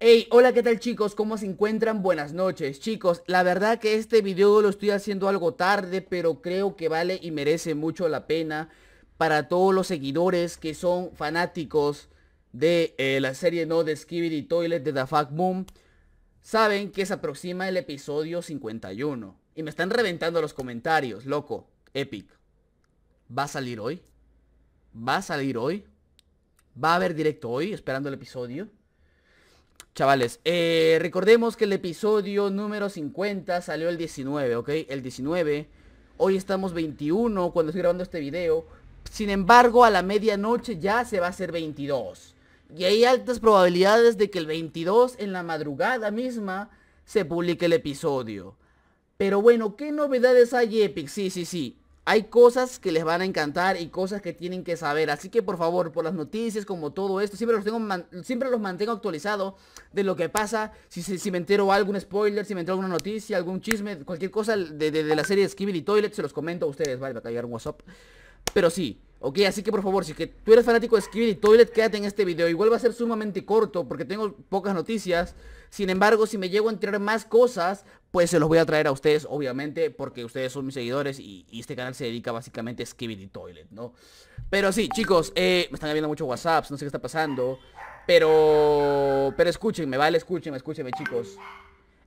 Hey, hola, ¿qué tal chicos? ¿Cómo se encuentran? Buenas noches. Chicos, la verdad que este video lo estoy haciendo algo tarde, pero creo que vale y merece mucho la pena para todos los seguidores que son fanáticos de eh, la serie no de y Toilet de The Fuck Boom. Saben que se aproxima el episodio 51 y me están reventando los comentarios, loco. Epic. ¿Va a salir hoy? ¿Va a salir hoy? ¿Va a haber directo hoy esperando el episodio? Chavales, eh, recordemos que el episodio número 50 salió el 19, ¿ok? El 19. Hoy estamos 21 cuando estoy grabando este video. Sin embargo, a la medianoche ya se va a hacer 22. Y hay altas probabilidades de que el 22 en la madrugada misma se publique el episodio. Pero bueno, ¿qué novedades hay Epic? Sí, sí, sí hay cosas que les van a encantar y cosas que tienen que saber. Así que por favor, por las noticias, como todo esto, siempre los, tengo siempre los mantengo actualizados de lo que pasa. Si, si, me entero algún spoiler, si me entero alguna noticia, algún chisme, cualquier cosa de, la serie de Toilet, se los comento a ustedes. Vale, va a un WhatsApp. Pero sí, Ok, así que por favor, si tú eres fanático de Skibidi Toilet, quédate en este video. Igual va a ser sumamente corto porque tengo pocas noticias. Sin embargo, si me llego a enterar más cosas, pues se los voy a traer a ustedes, obviamente, porque ustedes son mis seguidores y, este canal se dedica básicamente a Skibidi Toilet, ¿no? Pero sí, chicos, eh, me están viendo muchos WhatsApps, no sé qué está pasando. Pero... Pero escúchenme, ¿vale? Escúchenme, escúchenme, chicos.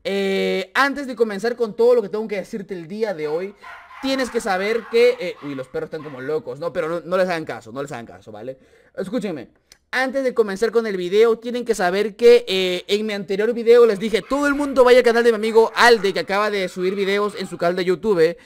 Eh, antes de comenzar con todo lo que tengo que decirte el día de hoy, tienes que saber que... Eh, uy, los perros están como locos, ¿no? Pero no, les hagan caso, no les hagan caso, ¿vale? Escúchenme. Antes de comenzar con el video, tienen que saber que eh, en mi anterior video les dije Todo el mundo vaya al canal de mi amigo Alde, que acaba de subir videos en su canal de YouTube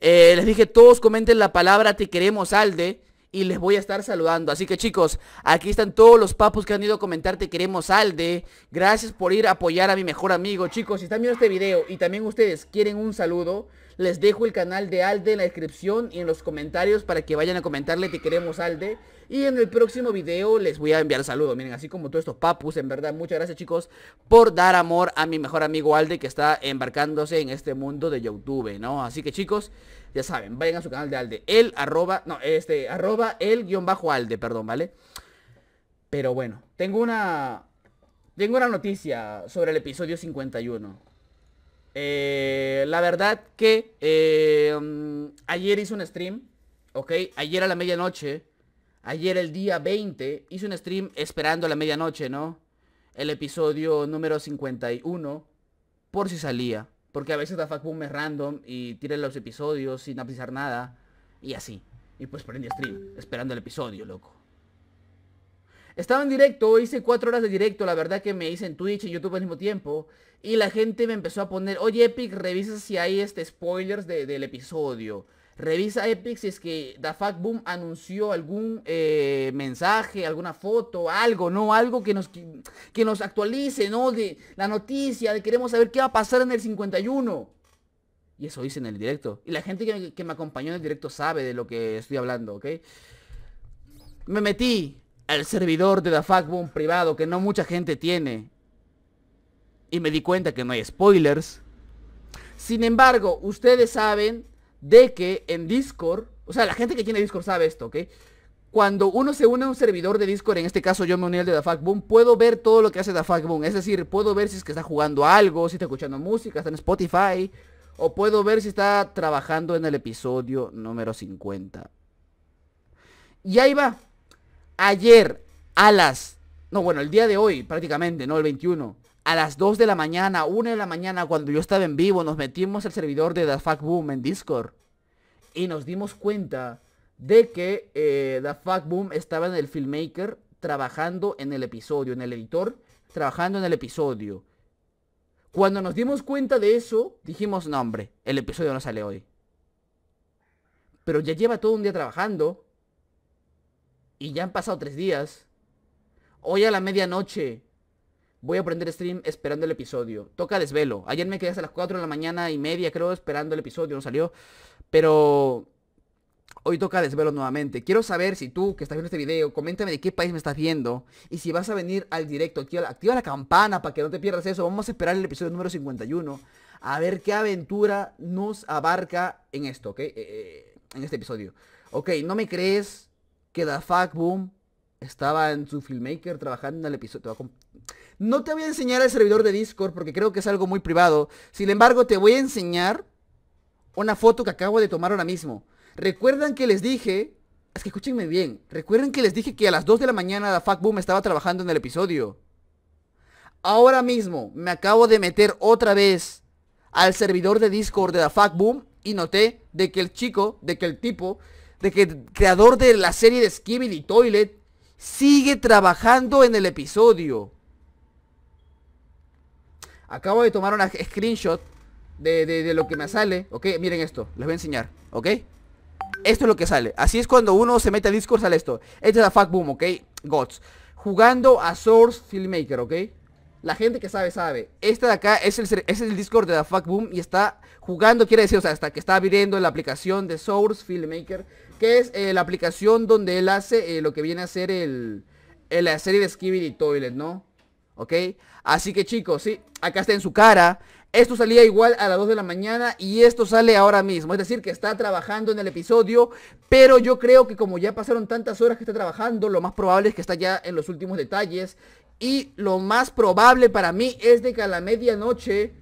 eh, Les dije, todos comenten la palabra te queremos Alde y les voy a estar saludando. Así que chicos, aquí están todos los papus que han ido a comentar Te queremos Alde. Gracias por ir a apoyar a mi mejor amigo. Chicos, si están viendo este video y también ustedes quieren un saludo, les dejo el canal de Alde en la descripción y en los comentarios para que vayan a comentarle Te queremos Alde. Y en el próximo video les voy a enviar saludos. Miren, así como todos estos papus, en verdad, muchas gracias chicos por dar amor a mi mejor amigo Alde que está embarcándose en este mundo de YouTube, ¿no? Así que chicos, ya saben, vayan a su canal de Alde. El arroba, no, este, arroba el guión bajo Alde, perdón, ¿vale? Pero bueno, tengo una... Tengo una noticia sobre el episodio 51. Eh, la verdad que eh, mm, ayer hice un stream, ¿ok? Ayer a la medianoche Ayer el día 20 hice un stream esperando la medianoche, ¿no? El episodio número 51 por si salía. Porque a veces la fuckboom es random y tira los episodios sin avisar nada. Y así. Y pues prendí stream, esperando el episodio, loco. Estaba en directo, hice cuatro horas de directo, la verdad que me hice en Twitch y YouTube al mismo tiempo. Y la gente me empezó a poner, oye Epic, revisa si hay este spoilers del episodio. Revisa Epic si es que The Boom anunció algún eh, mensaje, alguna foto, algo, ¿no? Algo que nos, que, nos actualice, ¿no? De la noticia, de queremos saber qué va a pasar en el 51. Y eso hice en el directo. Y la gente que me, acompañó en el directo sabe de lo que estoy hablando, ¿ok? Me metí al servidor de The Boom privado que no mucha gente tiene. Y me di cuenta que no hay spoilers. Sin embargo, ustedes saben de que en Discord, o sea, la gente que tiene Discord sabe esto, ¿ok? Cuando uno se une a un servidor de Discord, en este caso yo me uní al de DaFac Boom, puedo ver todo lo que hace DaFuckBoom, Es decir, puedo ver si es que está jugando algo, si está escuchando música, está en Spotify, o puedo ver si está trabajando en el episodio número 50. Y ahí va. Ayer, a las... No, bueno, el día de hoy prácticamente, ¿no? El 21 a las 2 de la mañana, 1 de la mañana, cuando yo estaba en vivo, nos metimos al servidor de The Boom en Discord. Y nos dimos cuenta de que eh, Boom estaba en el filmmaker trabajando en el episodio, en el editor trabajando en el episodio. Cuando nos dimos cuenta de eso, dijimos, no hombre, el episodio no sale hoy. Pero ya lleva todo un día trabajando. Y ya han pasado tres días. Hoy a la medianoche Voy a prender stream esperando el episodio. Toca desvelo. Ayer me quedé hasta las 4 de la mañana y media, creo, esperando el episodio. No salió. Pero hoy toca desvelo nuevamente. Quiero saber si tú que estás viendo este video, coméntame de qué país me estás viendo. Y si vas a venir al directo, activa, la campana para que no te pierdas eso. Vamos a esperar el episodio número 51. A ver qué aventura nos abarca en esto, ¿ok? Eh, eh, en este episodio. Ok, no me crees que Da Fuck Boom estaba en su filmmaker trabajando en el episodio. No te voy a enseñar el servidor de Discord porque creo que es algo muy privado. Sin embargo, te voy a enseñar una foto que acabo de tomar ahora mismo. Recuerdan que les dije... Es que escúchenme bien. Recuerden que les dije que a las 2 de la mañana la Boom estaba trabajando en el episodio. Ahora mismo me acabo de meter otra vez al servidor de Discord de la Boom y noté de que el chico, de que el tipo, de que el creador de la serie de Skibidi Toilet sigue trabajando en el episodio. Acabo de tomar una screenshot de, de, lo que me sale. Ok, miren esto, les voy a enseñar, ok. Esto es lo que sale. Así es cuando uno se mete a Discord, sale esto. este es la fuck boom, ok. Gods. Jugando a Source Filmmaker, ok. La gente que sabe, sabe. Este de acá es el, es el Discord de la Fuck Boom y está jugando, quiere decir, o sea, hasta que está abriendo la aplicación de Source Filmmaker que es eh, la aplicación donde él hace eh, lo que viene a ser el, la serie de Skibidi Toilet, ¿no? ¿Ok? Así que chicos, sí, acá está en su cara. Esto salía igual a las 2 de la mañana y esto sale ahora mismo. Es decir, que está trabajando en el episodio, pero yo creo que como ya pasaron tantas horas que está trabajando, lo más probable es que está ya en los últimos detalles. Y lo más probable para mí es de que a la medianoche,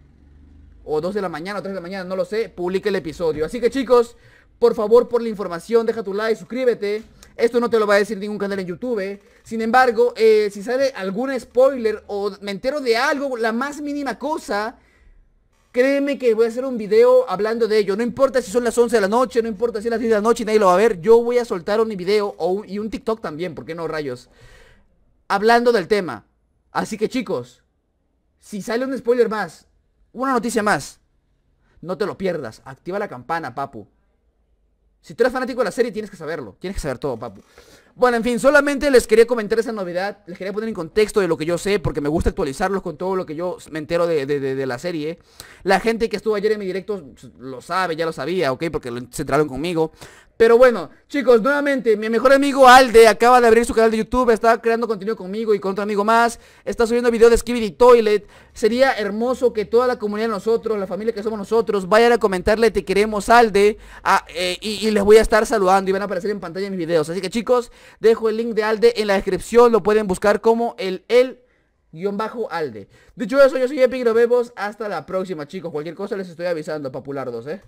o 2 de la mañana, o 3 de la mañana, no lo sé, publique el episodio. Así que chicos, por favor, por la información, deja tu like, suscríbete. Esto no te lo va a decir ningún canal en YouTube. ¿eh? Sin embargo, eh, si sale algún spoiler o me entero de algo, la más mínima cosa, créeme que voy a hacer un video hablando de ello. No importa si son las 11 de la noche, no importa si son las 10 de la noche y nadie lo va a ver. Yo voy a soltar un video o y un TikTok también, ¿por qué no rayos? Hablando del tema. Así que chicos, si sale un spoiler más, una noticia más, no te lo pierdas. Activa la campana, papu. Si tú eres fanático de la serie, tienes que saberlo. Tienes que saber todo, papu. Bueno, en fin, solamente les quería comentar esa novedad. Les quería poner en contexto de lo que yo sé, porque me gusta actualizarlos con todo lo que yo me entero de, de, de, de la serie. La gente que estuvo ayer en mi directo pues, lo sabe, ya lo sabía, ¿ok? Porque se entraron conmigo. Pero bueno, chicos, nuevamente, mi mejor amigo Alde acaba de abrir su canal de YouTube, está creando contenido conmigo y con otro amigo más, está subiendo videos de Skibidi Toilet. Sería hermoso que toda la comunidad de nosotros, la familia que somos nosotros, vayan a comentarle te queremos Alde eh, y, y, les voy a estar saludando y van a aparecer en pantalla mis videos. Así que chicos, dejo el link de Alde en la descripción, lo pueden buscar como el... el guión bajo alde. Dicho eso, yo soy Epic y nos vemos hasta la próxima, chicos. Cualquier cosa les estoy avisando, papulardos, ¿eh?